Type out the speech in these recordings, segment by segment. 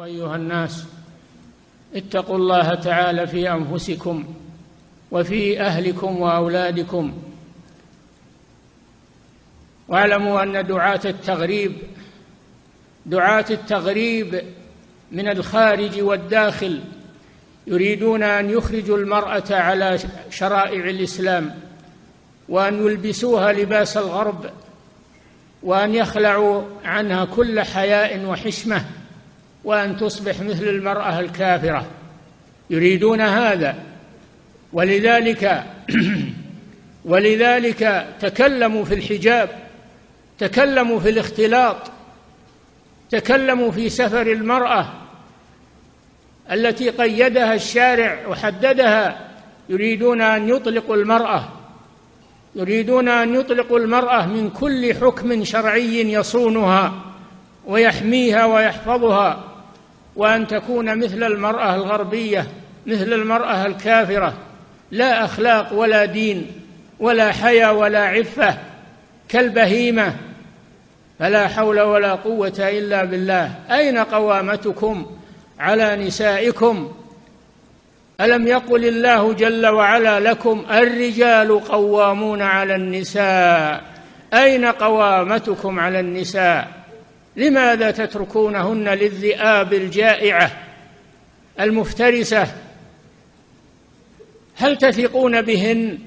أيها الناس اتقوا الله تعالى في أنفسكم وفي أهلكم وأولادكم واعلموا أن دعاة التغريب دعاة التغريب من الخارج والداخل يريدون أن يخرجوا المرأة على شرائع الإسلام وأن يلبسوها لباس الغرب وأن يخلعوا عنها كل حياء وحشمة وأن تصبح مثل المرأة الكافرة يريدون هذا ولذلك ولذلك تكلموا في الحجاب تكلموا في الاختلاط تكلموا في سفر المرأة التي قيدها الشارع وحددها يريدون أن يطلقوا المرأة يريدون أن يطلقوا المرأة من كل حكم شرعي يصونها ويحميها ويحفظها وأن تكون مثل المرأة الغربية مثل المرأة الكافرة لا أخلاق ولا دين ولا حيا ولا عفة كالبهيمة فلا حول ولا قوة إلا بالله أين قوامتكم على نسائكم ألم يقل الله جل وعلا لكم الرجال قوامون على النساء أين قوامتكم على النساء لماذا تتركونهن للذئاب الجائعه المفترسه هل تثقون بهن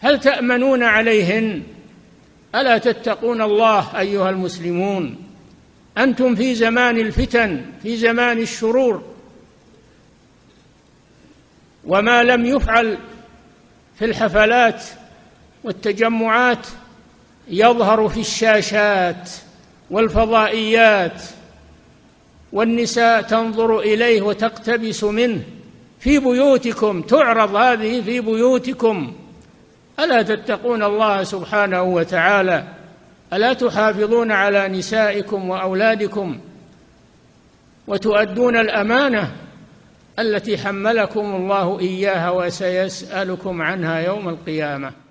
هل تامنون عليهن الا تتقون الله ايها المسلمون انتم في زمان الفتن في زمان الشرور وما لم يفعل في الحفلات والتجمعات يظهر في الشاشات والفضائيات والنساء تنظر اليه وتقتبس منه في بيوتكم تعرض هذه في بيوتكم الا تتقون الله سبحانه وتعالى الا تحافظون على نسائكم واولادكم وتؤدون الامانه التي حملكم الله اياها وسيسالكم عنها يوم القيامه